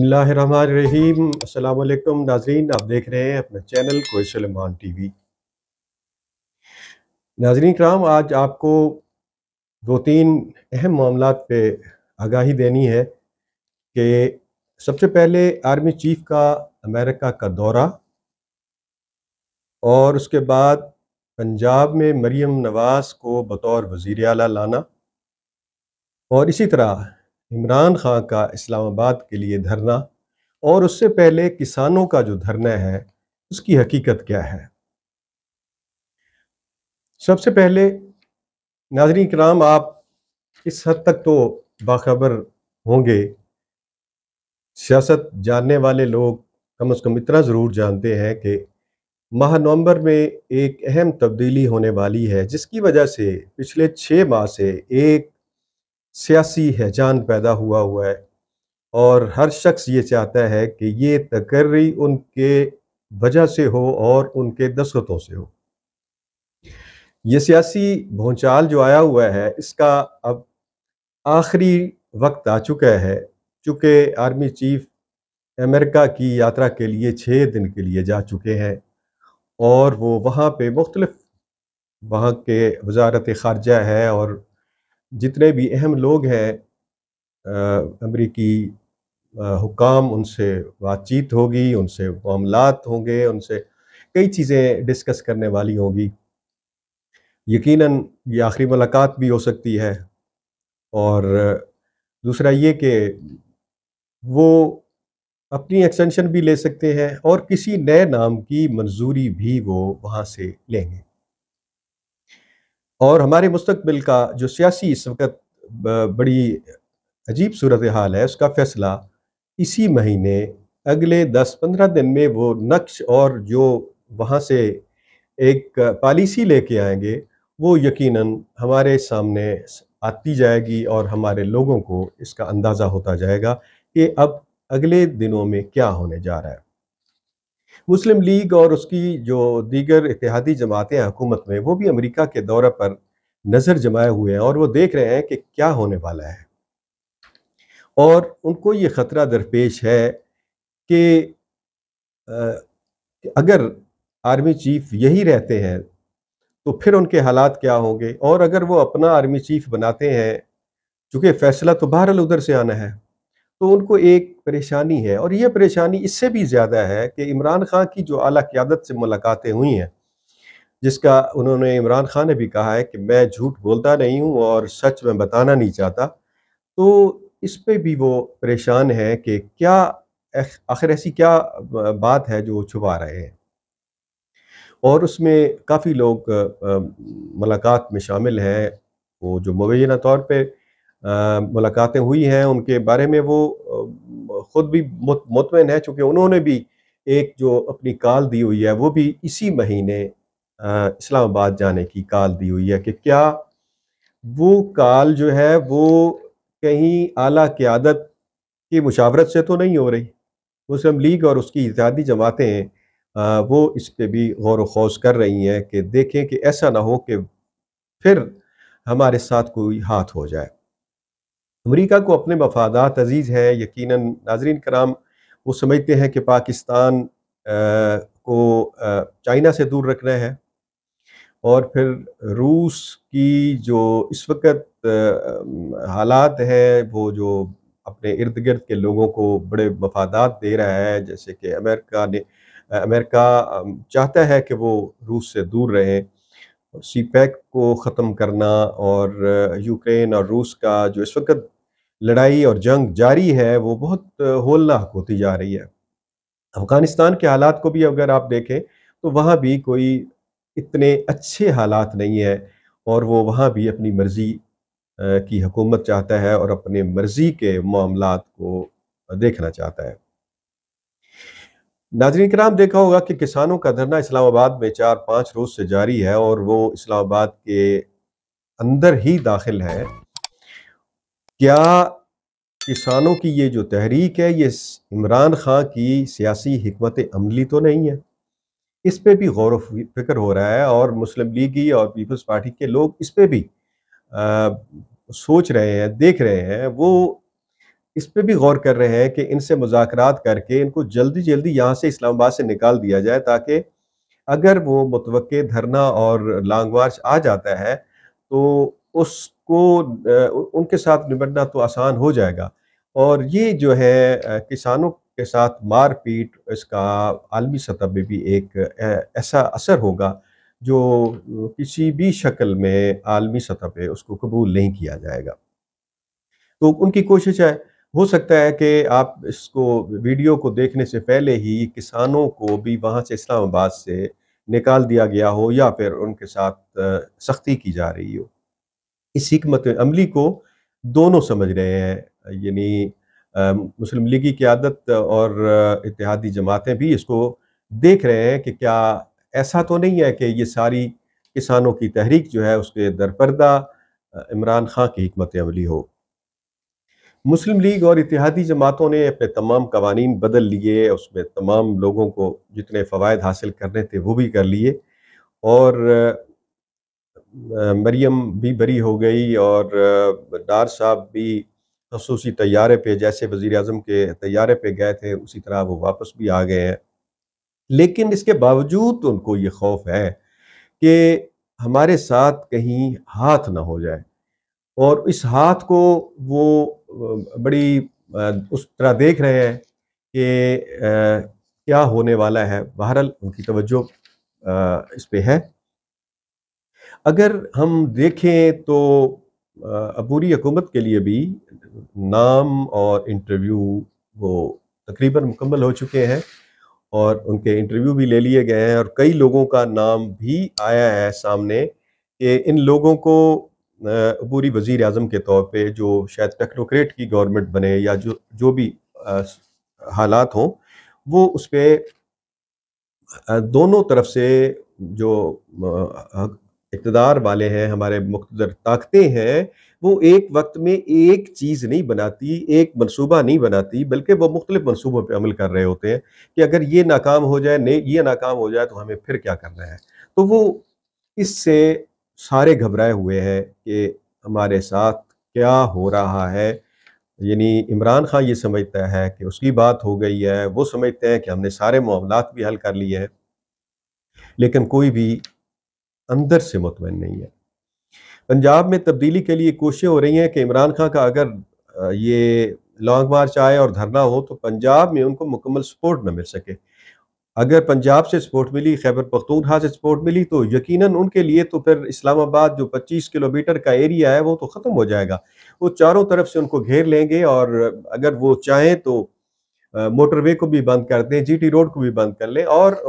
बसमीम अल्लाम नाजरीन आप देख रहे हैं अपना चैनल सलमान टी वी नाजरीन कराम आज आपको दो तीन अहम मामला पे आगाही देनी है कि सबसे पहले आर्मी चीफ का अमेरिका का दौरा और उसके बाद पंजाब में मरीम नवाज को बतौर वज़ी अला लाना और इसी तरह इमरान खान का इस्लामाबाद के लिए धरना और उससे पहले किसानों का जो धरना है उसकी हकीकत क्या है सबसे पहले नाजरी कराम आप इस हद तक तो बाखबर होंगे सियासत जानने वाले लोग कम अज़ कम इतना ज़रूर जानते हैं कि माह नवंबर में एक अहम तब्दीली होने वाली है जिसकी वजह से पिछले छः माह से एक सियासी हैजान पैदा हुआ हुआ है और हर शख्स ये चाहता है कि ये तकर्री उनके वजह से हो और उनके दस्तों से हो ये सियासी भूचाल जो आया हुआ है इसका अब आखिरी वक्त आ चुका है चूँकि आर्मी चीफ अमेरिका की यात्रा के लिए छः दिन के लिए जा चुके हैं और वो वहाँ पे मुख्तलफ़ वहाँ के वजारत ख़ारजा है और जितने भी अहम लोग हैं अमरीकी हुकाम उनसे बातचीत होगी उनसे मामलात होंगे उनसे कई चीज़ें डिस्कस करने वाली होंगी यकीनन ये आखिरी मुलाकात भी हो सकती है और दूसरा ये कि वो अपनी एक्सटेंशन भी ले सकते हैं और किसी नए नाम की मंजूरी भी वो वहाँ से लेंगे और हमारे मुस्तबिल का जो सियासी इस वक्त बड़ी अजीब सूरत हाल है उसका फैसला इसी महीने अगले दस पंद्रह दिन में वो नक्श और जो वहाँ से एक पॉलिसी लेके आएंगे वो यकीनन हमारे सामने आती जाएगी और हमारे लोगों को इसका अंदाज़ा होता जाएगा कि अब अगले दिनों में क्या होने जा रहा है मुस्लिम लीग और उसकी जो दीगर इतिहादी जमातें हैं हुकूमत में वो भी अमेरिका के दौरे पर नज़र जमाए हुए हैं और वो देख रहे हैं कि क्या होने वाला है और उनको ये ख़तरा दरपेश है कि अगर आर्मी चीफ यही रहते हैं तो फिर उनके हालात क्या होंगे और अगर वो अपना आर्मी चीफ बनाते हैं चूँकि फैसला तो बहरहाल उधर से आना है तो उनको एक परेशानी है और यह परेशानी इससे भी ज़्यादा है कि इमरान खान की जो आला क्यादत से मुलाकातें हुई हैं जिसका उन्होंने इमरान खान ने भी कहा है कि मैं झूठ बोलता नहीं हूँ और सच में बताना नहीं चाहता तो इस पर भी वो परेशान है कि क्या आखिर ऐसी क्या बात है जो छुपा रहे हैं और उसमें काफ़ी लोग मुलाकात में शामिल हैं वो जो मुबैना तौर पर मुलाकातें हुई हैं उनके बारे में वो ख़ुद भी मुतमिन है चूँकि उन्होंने भी एक जो अपनी कॉल दी हुई है वो भी इसी महीने इस्लामाबाद जाने की कॉल दी हुई है कि क्या वो कॉल जो है वो कहीं आला क्यादत की मुशावरत से तो नहीं हो रही मुस्लिम लीग और उसकी इतिहादी जमातें वो इस पर भी गौर ख़ौज कर रही हैं कि देखें कि ऐसा ना हो कि फिर हमारे साथ कोई हाथ हो जाए अमरीका को अपने मफादात अजीज़ हैं यकीन नाजरीन कराम वो समझते हैं कि पाकिस्तान आ, को चाइना से दूर रखना है और फिर रूस की जो इस वक्त हालात हैं वो जो अपने इर्द गिर्द के लोगों को बड़े मफादात दे रहा है जैसे कि अमेरिका ने अमेरिका चाहता है कि वो रूस से दूर रहें सी पैक को ख़त्म करना और यूक्रेन और रूस का जो इस वक्त लड़ाई और जंग जारी है वो बहुत होलनाक होती जा रही है अफ़गानिस्तान के हालात को भी अगर आप देखें तो वहाँ भी कोई इतने अच्छे हालात नहीं है और वो वहाँ भी अपनी मर्ज़ी की हुकूमत चाहता है और अपने मर्ज़ी के मामला को देखना चाहता है नाजरीन कराम देखा होगा कि किसानों का धरना इस्लामाबाद में चार पाँच रोज़ से जारी है और वो इस्लामाबाद के अंदर ही दाखिल है क्या किसानों की ये जो तहरीक है ये इमरान खां की सियासी हमत अमली तो नहीं है इस पर भी गौर फिक्र हो रहा है और मुस्लिम लीग ही और पीपल्स पार्टी के लोग इस पर भी आ, सोच रहे हैं देख रहे हैं वो इस पर भी गौर कर रहे हैं कि इनसे मुजाकर करके इनको जल्दी जल्दी यहाँ से इस्लामाबाद से निकाल दिया जाए ताकि अगर वो मुतव धरना और लॉन्ग मार्च आ जाता है तो उस को उनके साथ निबटना तो आसान हो जाएगा और ये जो है किसानों के साथ मारपीट इसका आलमी सतह पर भी एक ऐसा असर होगा जो किसी भी शक्ल में आलमी सतह पे उसको कबूल नहीं किया जाएगा तो उनकी कोशिश है हो सकता है कि आप इसको वीडियो को देखने से पहले ही किसानों को भी वहाँ से इस्लामाबाद से निकाल दिया गया हो या फिर उनके साथ सख्ती की जा रही हो इस हमत अमली को दोनों समझ रहे हैं यानी मुस्लिम लीग की क्यादत और इतिहादी जमातें भी इसको देख रहे हैं कि क्या ऐसा तो नहीं है कि ये सारी किसानों की तहरीक जो है उसके दरपर्दा इमरान खां की हमत अमली हो मुस्लिम लीग और इतिहादी जमातों ने अपने तमाम कवानीन बदल लिए उसमें तमाम लोगों को जितने फ़वाद हासिल करने थे वो भी कर लिए और मरियम भी बरी हो गई और डार साहब भी खसूसी तैयारे पे जैसे वज़ी अजम के तैयारे पे गए थे उसी तरह वो वापस भी आ गए हैं लेकिन इसके बावजूद उनको ये खौफ है कि हमारे साथ कहीं हाथ ना हो जाए और इस हाथ को वो बड़ी उस तरह देख रहे हैं कि क्या होने वाला है बहरहाल उनकी तवज्जो इस पे है अगर हम देखें तो अबूरी हुकूमत के लिए भी नाम और इंटरव्यू वो तकरीबन मुकम्मल हो चुके हैं और उनके इंटरव्यू भी ले लिए गए हैं और कई लोगों का नाम भी आया है सामने कि इन लोगों को अबूरी वज़ी अजम के तौर पर जो शायद टेक्नोक्रेट की गवर्नमेंट बने या जो जो भी हालात हों वो उस पर दोनों तरफ से जो इकतदार वाले हैं हमारे मुख्तर ताकतें हैं वो एक वक्त में एक चीज़ नहीं बनाती एक मनसूबा नहीं बनाती बल्कि वो मुख्तलिफ मनसूबों पर अमल कर रहे होते हैं कि अगर ये नाकाम हो जाए नहीं ये नाकाम हो जाए तो हमें फिर क्या करना है तो वो इससे सारे घबराए हुए हैं कि हमारे साथ क्या हो रहा है यानी इमरान खान ये समझता है कि उसकी बात हो गई है वो समझते हैं कि हमने सारे मामला भी हल कर लिए हैं लेकिन कोई भी अंदर से मुतमिन नहीं है पंजाब में तब्दीली के लिए कोशिशें हो रही हैं कि इमरान खान का अगर ये लॉन्ग मार्च आए और धरना हो तो पंजाब में उनको मुकम्मल सपोर्ट न मिल सके अगर पंजाब से सपोर्ट मिली खैबर पख्तूनखा से सपोर्ट मिली तो यकीनन उनके लिए तो फिर इस्लामाबाद जो 25 किलोमीटर का एरिया है वो तो ख़त्म हो जाएगा वो चारों तरफ से उनको घेर लेंगे और अगर वो चाहें तो मोटरवे को भी बंद कर दें जीटी रोड को भी बंद कर लें और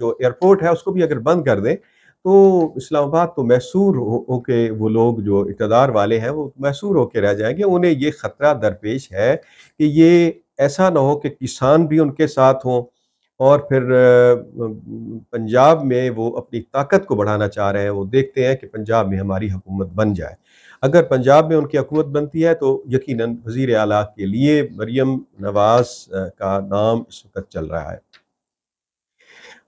जो एयरपोर्ट है उसको भी अगर बंद कर दें तो इस्लामाबाद तो मैसूर हो हो वो लोग जो इकतदार वाले हैं वो मैसूर होके रह जाएंगे उन्हें ये ख़तरा दरपेश है कि ये ऐसा ना हो कि किसान भी उनके साथ हों और फिर पंजाब में वो अपनी ताकत को बढ़ाना चाह रहे हैं वो देखते हैं कि पंजाब में हमारी हुकूमत बन जाए अगर पंजाब में उनकी हुकूमत बनती है तो यकीनन वजीर अला के लिए मरियम नवाज़ का नाम इस वक्त चल रहा है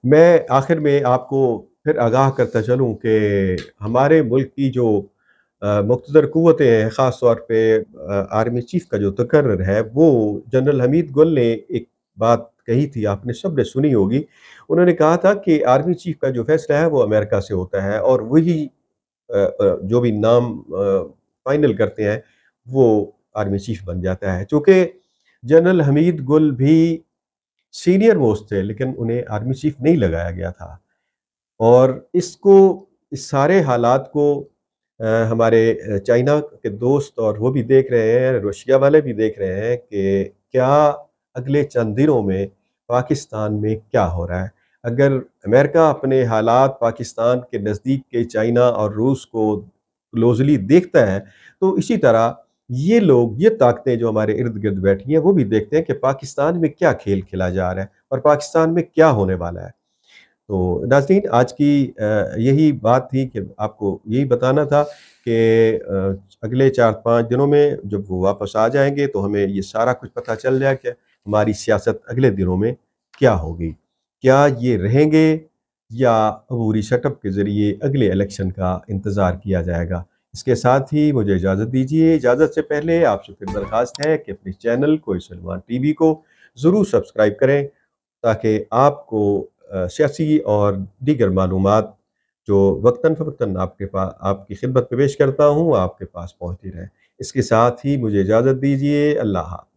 मैं आखिर में आपको फिर आगाह करता चलूँ कि हमारे मुल्क की जो मुख्तर क़वतें हैं ख़ास तौर पर आर्मी चीफ़ का जो तकर्र है वो जनरल हमीद गुल ने एक बात कही थी आपने सब ने सुनी होगी उन्होंने कहा था कि आर्मी चीफ का जो फैसला है वो अमेरिका से होता है और वही जो भी नाम फाइनल करते हैं वो आर्मी चीफ बन जाता है चूँकि जनरल हमीद गुल भी सीनियर मोस्ट थे लेकिन उन्हें आर्मी चीफ नहीं लगाया गया था और इसको इस सारे हालात को हमारे चाइना के दोस्त और वो भी देख रहे हैं रशिया वाले भी देख रहे हैं कि क्या अगले चंद दिनों में पाकिस्तान में क्या हो रहा है अगर अमेरिका अपने हालात पाकिस्तान के नज़दीक के चाइना और रूस को क्लोजली देखता है तो इसी तरह ये लोग ये ताकतें जो हमारे इर्द गिर्द बैठी हैं वो भी देखते हैं कि पाकिस्तान में क्या खेल खेला जा रहा है और पाकिस्तान में क्या होने वाला है तो नाजरीन आज की यही बात थी कि आपको यही बताना था कि अगले चार पाँच दिनों में जब वो वापस आ जाएंगे तो हमें ये सारा कुछ पता चल जाए कि हमारी सियासत अगले दिनों में क्या होगी क्या ये रहेंगे या अबूरी शटअप के ज़रिए अगले इलेक्शन का इंतज़ार किया जाएगा इसके साथ ही मुझे इजाज़त दीजिए इजाज़त से पहले आपसे फिर दरख्वास्त है कि अपने चैनल को सलमान वी को ज़रूर सब्सक्राइब करें ताकि आपको सियासी और दीगर मालूम जो वक्ता फ़वक्ता आपके पास आपकी खिदमत पेश करता हूँ आपके पास पहुँचती रहे इसके साथ ही मुझे इजाज़त दीजिए अल्लाह